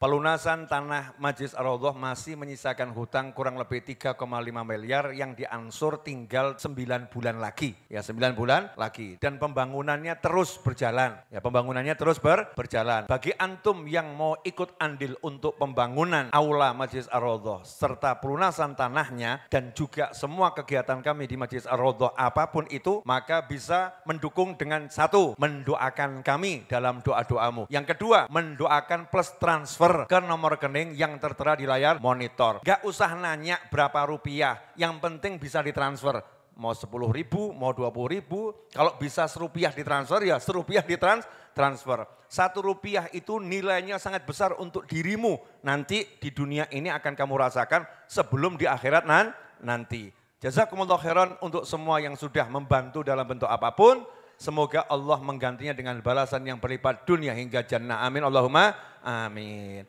Pelunasan tanah Majlis ar rodoh masih menyisakan hutang kurang lebih 3,5 miliar yang diansur tinggal 9 bulan lagi. Ya 9 bulan lagi. Dan pembangunannya terus berjalan. Ya pembangunannya terus ber berjalan. Bagi antum yang mau ikut andil untuk pembangunan aula Majlis ar rodoh serta pelunasan tanahnya dan juga semua kegiatan kami di Majlis ar rodoh apapun itu maka bisa mendukung dengan satu mendoakan kami dalam doa-doamu. Yang kedua mendoakan plus transfer transfer ke nomor rekening yang tertera di layar monitor. Gak usah nanya berapa rupiah, yang penting bisa ditransfer mau sepuluh ribu, mau dua puluh ribu, kalau bisa serupiah ditransfer ya serupiah ditransfer. Satu rupiah itu nilainya sangat besar untuk dirimu nanti di dunia ini akan kamu rasakan sebelum di akhirat nan nanti. Jazakumullah khairan untuk semua yang sudah membantu dalam bentuk apapun. Semoga Allah menggantinya dengan balasan yang berlipat dunia hingga jannah. Amin. Allahumma amin.